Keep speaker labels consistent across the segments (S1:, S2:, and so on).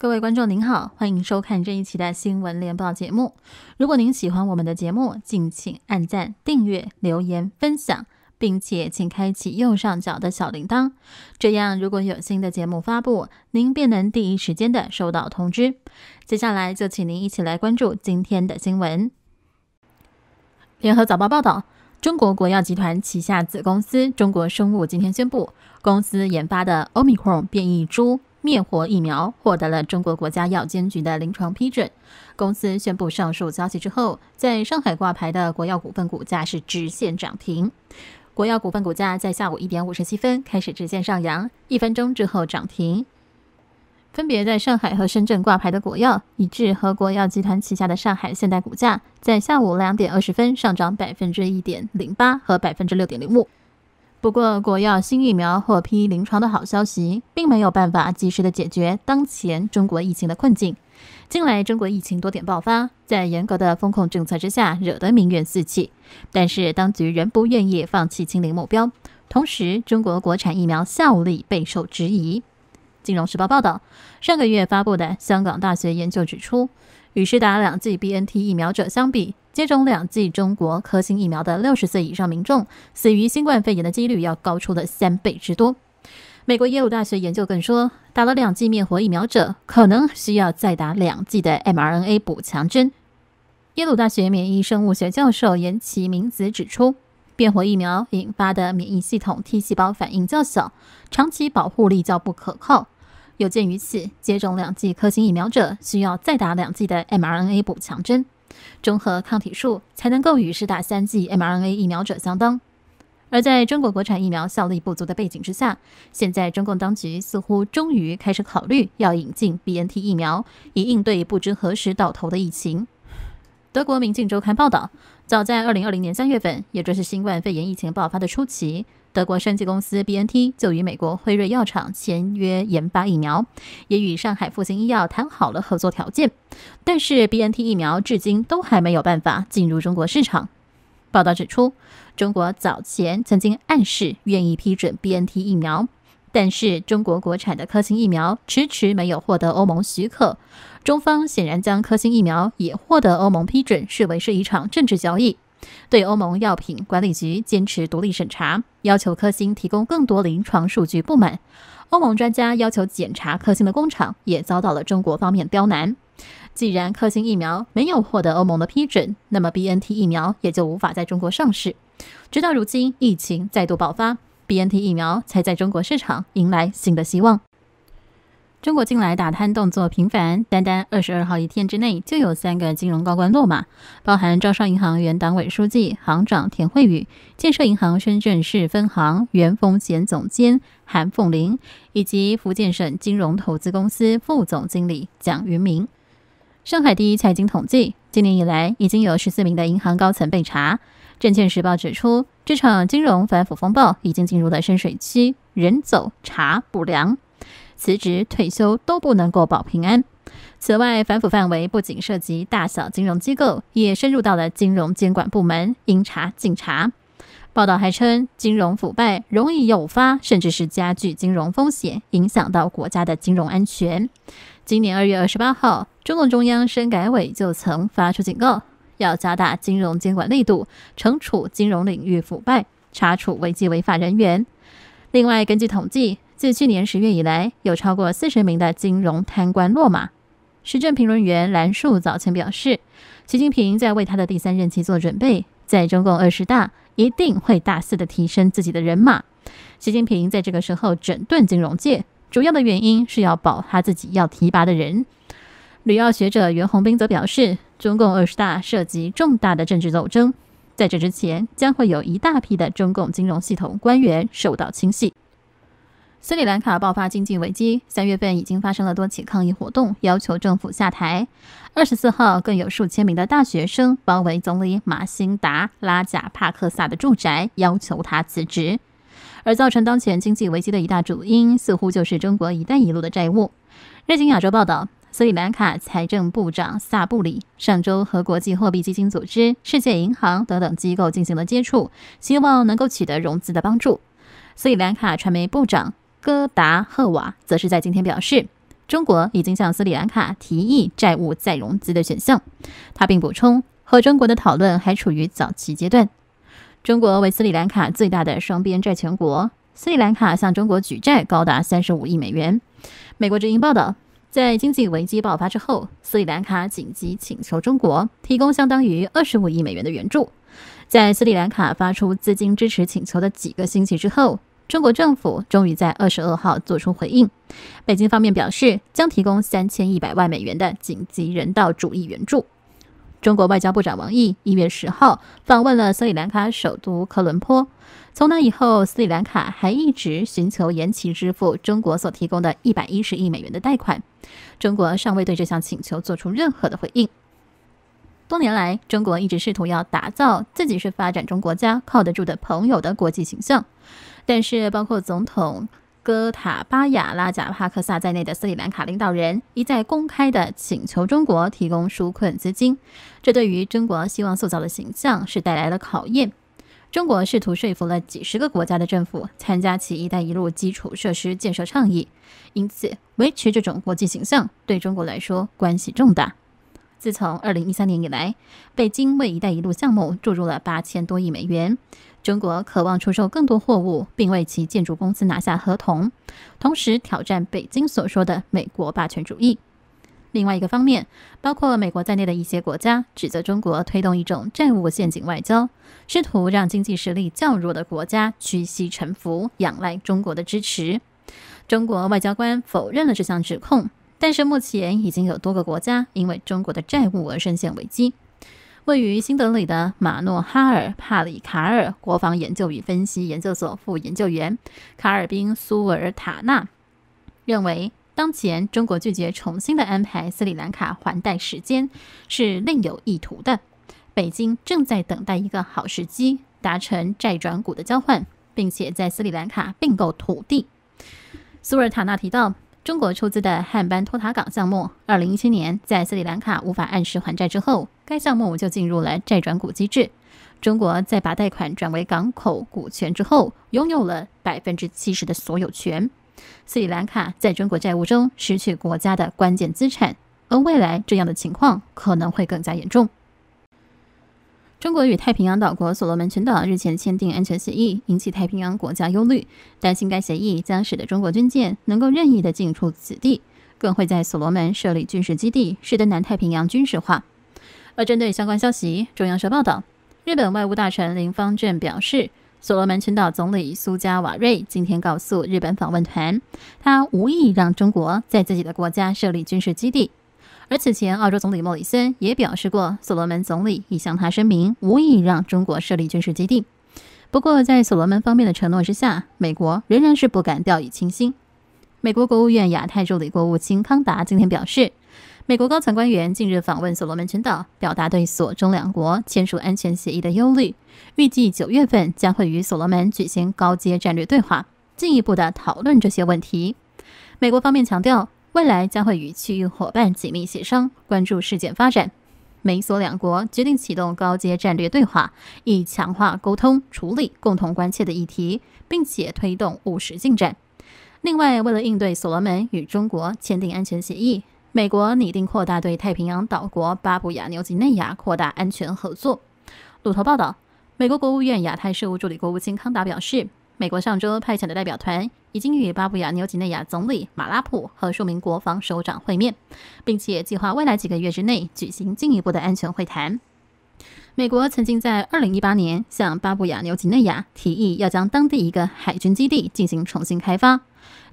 S1: 各位观众您好，欢迎收看这一期的新闻联播节目。如果您喜欢我们的节目，敬请按赞、订阅、留言、分享，并且请开启右上角的小铃铛，这样如果有新的节目发布，您便能第一时间的收到通知。接下来就请您一起来关注今天的新闻。联合早报报道，中国国药集团旗下子公司中国生物今天宣布，公司研发的 Omicron 变异株。灭活疫苗获得了中国国家药监局的临床批准。公司宣布上述消息之后，在上海挂牌的国药股份股价是直线涨停。国药股份股价在下午一点五十七分开始直线上扬，一分钟之后涨停。分别在上海和深圳挂牌的国药，以致和国药集团旗下的上海现代，股价在下午两点二十分上涨百分之一点零八和百分之六点零五。不过，国药新疫苗获批临床的好消息，并没有办法及时的解决当前中国疫情的困境。近来，中国疫情多点爆发，在严格的风控政策之下，惹得民怨四起。但是，当局仍不愿意放弃清零目标。同时，中国国产疫苗效力备受质疑。金融时报报道，上个月发布的香港大学研究指出，与施打两剂 BNT 疫苗者相比。接种两剂中国科兴疫苗的六十岁以上民众，死于新冠肺炎的几率要高出的三倍之多。美国耶鲁大学研究更说，打了两剂灭活疫苗者，可能需要再打两剂的 mRNA 补强针。耶鲁大学免疫生物学教授严崎明子指出，变活疫苗引发的免疫系统 T 细胞反应较小，长期保护力较不可靠。有鉴于此，接种两剂科兴疫苗者需要再打两剂的 mRNA 补强针。中和抗体数才能够与施打三剂 mRNA 疫苗者相当，而在中国国产疫苗效力不足的背景之下，现在中共当局似乎终于开始考虑要引进 BNT 疫苗，以应对不知何时到头的疫情。德国《明镜周刊》报道，早在2020年3月份，也就是新冠肺炎疫情爆发的初期。德国生技公司 B N T 就与美国辉瑞药厂签约研发疫苗，也与上海复星医药谈好了合作条件。但是 B N T 疫苗至今都还没有办法进入中国市场。报道指出，中国早前曾经暗示愿意批准 B N T 疫苗，但是中国国产的科兴疫苗迟迟没有获得欧盟许可。中方显然将科兴疫苗也获得欧盟批准视为是一场政治交易，对欧盟药品管理局坚持独立审查。要求科兴提供更多临床数据，不满欧盟专家要求检查科兴的工厂，也遭到了中国方面刁难。既然科兴疫苗没有获得欧盟的批准，那么 B N T 疫苗也就无法在中国上市。直到如今，疫情再度爆发，B N T 疫苗才在中国市场迎来新的希望。中国近来打贪动作频繁，单单二十二号一天之内就有三个金融高官落马，包含招商银行原党委书记、行长田惠宇，建设银行深圳市分行原风险总监韩凤林，以及福建省金融投资公司副总经理蒋云明。上海第一财经统计，今年以来已经有十四名的银行高层被查。证券时报指出，这场金融反腐风暴已经进入了深水区，人走茶不凉。辞职、退休都不能够保平安。此外，反腐范围不仅涉及大小金融机构，也深入到了金融监管部门，应查、尽查。报道还称，金融腐败容易诱发甚至是加剧金融风险，影响到国家的金融安全。今年二月二十八号，中共中央深改委就曾发出警告，要加大金融监管力度，惩处金融领域腐败，查处违纪违法人员。另外，根据统计。自去年十月以来，有超过四十名的金融贪官落马。时政评论员蓝树早前表示，习近平在为他的第三任期做准备，在中共二十大一定会大肆的提升自己的人马。习近平在这个时候整顿金融界，主要的原因是要保他自己要提拔的人。旅澳学者袁宏斌则表示，中共二十大涉及重大的政治斗争，在这之前将会有一大批的中共金融系统官员受到清洗。斯里兰卡爆发经济危机，三月份已经发生了多起抗议活动，要求政府下台。二十四号，更有数千名的大学生包围总理马辛达拉贾帕克萨的住宅，要求他辞职。而造成当前经济危机的一大主因，似乎就是中国“一带一路”的债务。《日经亚洲》报道，斯里兰卡财政部长萨布里上周和国际货币基金组织、世界银行等等机构进行了接触，希望能够取得融资的帮助。斯里兰卡传媒部长。戈达赫瓦则是在今天表示，中国已经向斯里兰卡提议债务再融资的选项。他并补充，和中国的讨论还处于早期阶段。中国为斯里兰卡最大的双边债权国，斯里兰卡向中国举债高达35亿美元。美国之音报道，在经济危机爆发之后，斯里兰卡紧急请求中国提供相当于25亿美元的援助。在斯里兰卡发出资金支持请求的几个星期之后。中国政府终于在二十二号作出回应，北京方面表示将提供三千一百万美元的紧急人道主义援助。中国外交部长王毅一月十号访问了斯里兰卡首都科伦坡，从那以后，斯里兰卡还一直寻求延期支付中国所提供的一百一十亿美元的贷款，中国尚未对这项请求做出任何的回应。多年来，中国一直试图要打造自己是发展中国家靠得住的朋友的国际形象。但是，包括总统戈塔巴亚拉贾帕克萨在内的斯里兰卡领导人一再公开的请求中国提供纾困资金，这对于中国希望塑造的形象是带来了考验。中国试图说服了几十个国家的政府参加其“一带一路”基础设施建设倡议，因此维持这种国际形象对中国来说关系重大。自从2013年以来，北京为“一带一路”项目注入了8000多亿美元。中国渴望出售更多货物，并为其建筑公司拿下合同，同时挑战北京所说的美国霸权主义。另外一个方面，包括美国在内的一些国家指责中国推动一种债务陷阱外交，试图让经济实力较弱的国家屈膝臣服，仰赖中国的支持。中国外交官否认了这项指控。但是目前已经有多个国家因为中国的债务而深陷危机。位于新德里的马诺哈尔·帕里卡尔国防研究与分析研究所副研究员卡尔宾·苏尔塔纳认为，当前中国拒绝重新的安排斯里兰卡还贷时间是另有意图的。北京正在等待一个好时机，达成债转股的交换，并且在斯里兰卡并购土地。苏尔塔纳提到。中国出资的汉班托塔港项目，二零一七年在斯里兰卡无法按时还债之后，该项目就进入了债转股机制。中国在把贷款转为港口股权之后，拥有了百分之七十的所有权。斯里兰卡在中国债务中失去国家的关键资产，而未来这样的情况可能会更加严重。中国与太平洋岛国所罗门群岛日前签订安全协议，引起太平洋国家忧虑，担心该协议将使得中国军舰能够任意的进出此地，更会在所罗门设立军事基地，使得南太平洋军事化。而针对相关消息，中央社报道，日本外务大臣林方正表示，所罗门群岛总理苏加瓦瑞今天告诉日本访问团，他无意让中国在自己的国家设立军事基地。而此前，澳洲总理莫里森也表示过，所罗门总理已向他声明，无意让中国设立军事基地。不过，在所罗门方面的承诺之下，美国仍然是不敢掉以轻心。美国国务院亚太助理国务卿康达今天表示，美国高层官员近日访问所罗门群岛，表达对所中两国签署安全协议的忧虑。预计九月份将会与所罗门举行高阶战略对话，进一步的讨论这些问题。美国方面强调。未来将会与区域伙伴紧密协商，关注事件发展。美索两国决定启动高阶战略对话，以强化沟通，处理共同关切的议题，并且推动务实进展。另外，为了应对所罗门与中国签订安全协议，美国拟定扩大对太平洋岛国巴布亚纽几内亚扩大安全合作。路透报道，美国国务院亚太事务助理国务卿康达表示。美国上周派遣的代表团已经与巴布亚纽几内亚总理马拉普和数名国防首长会面，并且计划未来几个月之内举行进一步的安全会谈。美国曾经在2018年向巴布亚纽几内亚提议要将当地一个海军基地进行重新开发，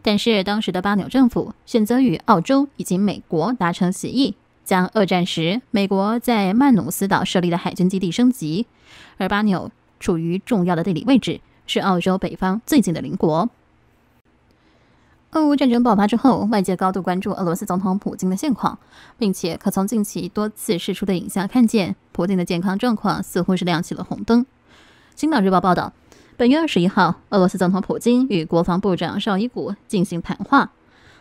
S1: 但是当时的巴纽政府选择与澳洲以及美国达成协议，将二战时美国在曼努斯岛设立的海军基地升级，而巴纽处于重要的地理位置。是澳洲北方最近的邻国。俄乌战争爆发之后，外界高度关注俄罗斯总统普京的现况，并且可从近期多次释出的影像看见，普京的健康状况似乎是亮起了红灯。《青岛日报》报道，本月二十一号，俄罗斯总统普京与国防部长绍伊古进行谈话。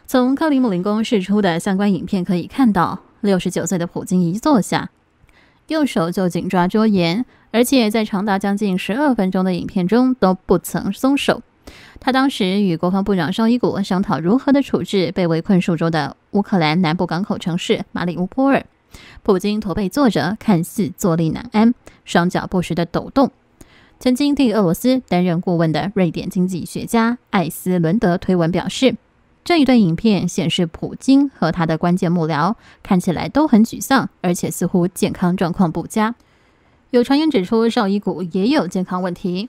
S1: 从克里姆林宫释出的相关影片可以看到，六十九岁的普京一坐下，右手就紧抓桌沿。而且在长达将近十二分钟的影片中都不曾松手。他当时与国防部长绍伊古商讨如何的处置被围困数周的乌克兰南部港口城市马里乌波尔。普京驼背坐着，看似坐立难安，双脚不时的抖动。曾经替俄罗斯担任顾问的瑞典经济学家艾斯伦德推文表示，这一段影片显示，普京和他的关键幕僚看起来都很沮丧，而且似乎健康状况不佳。有传言指出，邵伊古也有健康问题。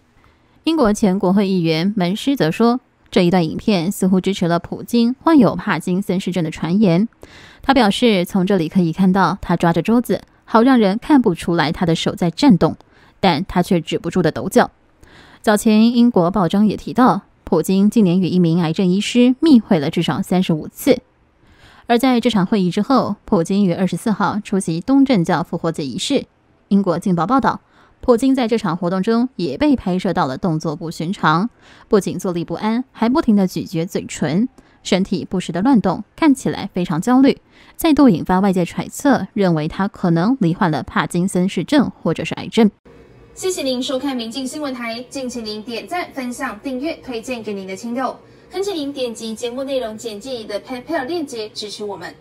S1: 英国前国会议员门师则说，这一段影片似乎支持了普京患有帕金森氏症的传言。他表示，从这里可以看到他抓着桌子，好让人看不出来他的手在颤动，但他却止不住的抖脚。早前，英国《报章》也提到，普京近年与一名癌症医师密会了至少三十五次。而在这场会议之后，普京于二十四号出席东正教复活节仪式。英国《镜报》报道，普京在这场活动中也被拍摄到了动作不寻常，不仅坐立不安，还不停地咀嚼嘴唇，身体不时的乱动，看起来非常焦虑，再度引发外界揣测，认为他可能罹患了帕金森氏症或者是癌症。谢谢您收看明镜新闻台，敬请您点赞、分享、订阅、推荐给您的亲友，恳请您点击节目内容简介里的 PayPal 链接支持我们。